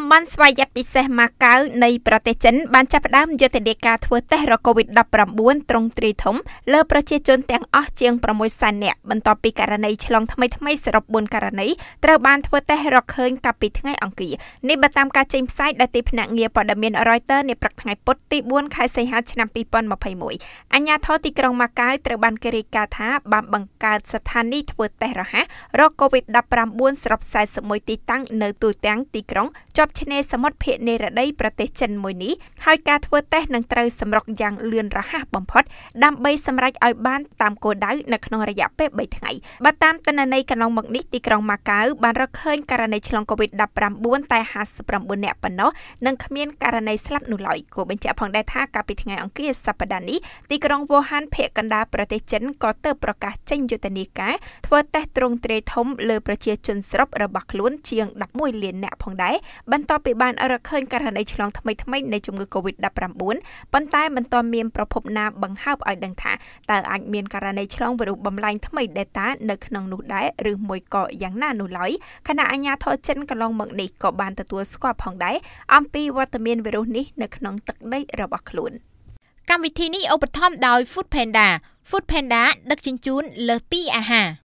តំបន់ស្វយ័តពិសេសម៉ាកាវនៃប្រទេសចិនបានចាប់ផ្ដើមយុទ្ធនាការធ្វើតេស្តរកូវីដ -19 ត្រង់ទ្រីធំលើប្រជាជនទាំងអស់ជាង6សែននាក់បន្ទាប់ពីករណីឆ្លងថ្មីថ្មីសរុប4ករណីត្រូវបានធ្វើតេស្តរកឃើញកាលពីថ្ងៃអង្គារនេះបើតាមការចេញផ្សាយដោយទីភ្នាក់ងារព័ត៌មាន Reuters នាព្រឹកថ្ងៃពុធទី4ខែសីហាឆ្នាំ2021អញ្ញាធរទីក្រុងម៉ាកាវត្រូវបានគេរាយការណ៍ថាបានបង្កើតស្ថានីយ៍ធ្វើតេស្តរហ័សរកូវីដ -19 ស្រប41ទីតាំងនៅទូទាំងទីក្រុងជាប់ប់ឆ្នេរសមុទ្រភាគនិរតីប្រទេសចិនមួយនេះហើយការធ្វើតេស្តនឹងត្រូវសម្រុកយ៉ាងលឿនរហ័សបំផុតដើម្បីសម្រេចឲ្យបានតាមគោលដៅនៅក្នុងរយៈពេល3ថ្ងៃបើតាមទិន្នន័យកន្លងមកនេះទីក្រុងម៉ាកាវបានរកឃើញករណីឆ្លង COVID-19 តែ59អ្នកប៉ុណ្ណោះនិងគ្មានករណីស្លាប់នោះឡើយគួរបញ្ជាក់ផងដែរថាកាលពីថ្ងៃអង្គារសប្តាហ៍នេះទីក្រុងវូហានភាគកណ្ដាលប្រទេសចិនក៏ទើបប្រកាសចេញយុទ្ធនាការធ្វើតេស្តទ្រង់ទ្រាយធំលើប្រជាជន ស្រុករបស់ខ្លួនជាង11លានអ្នកផងដែរបន្ទាប់ពីបានរកឃើញករណីឆ្លងថ្មីថ្មីនៃជំងឺ Covid-19 ប៉ុន្តែមិនទាន់មានប្រភពណាបង្ហើបឲ្យដឹងថាតើអាចមានករណីឆ្លងវីរុសបំលែងថ្មី Delta នៅក្នុងនោះដែរឬមួយក៏យ៉ាងណានោះឡើយខណៈអាជ្ញាធរចិនកន្លងមកនេះក៏បានទទួលស្គាល់ផងដែរអំពីវត្តមានវីរុសនេះនៅក្នុងទឹកដីរបស់ខ្លួន។កម្មវិធីនេះឧបត្ថម្ភដោយ Food Panda Food Panda ដឹកជញ្ជូនលើសពីអាហារ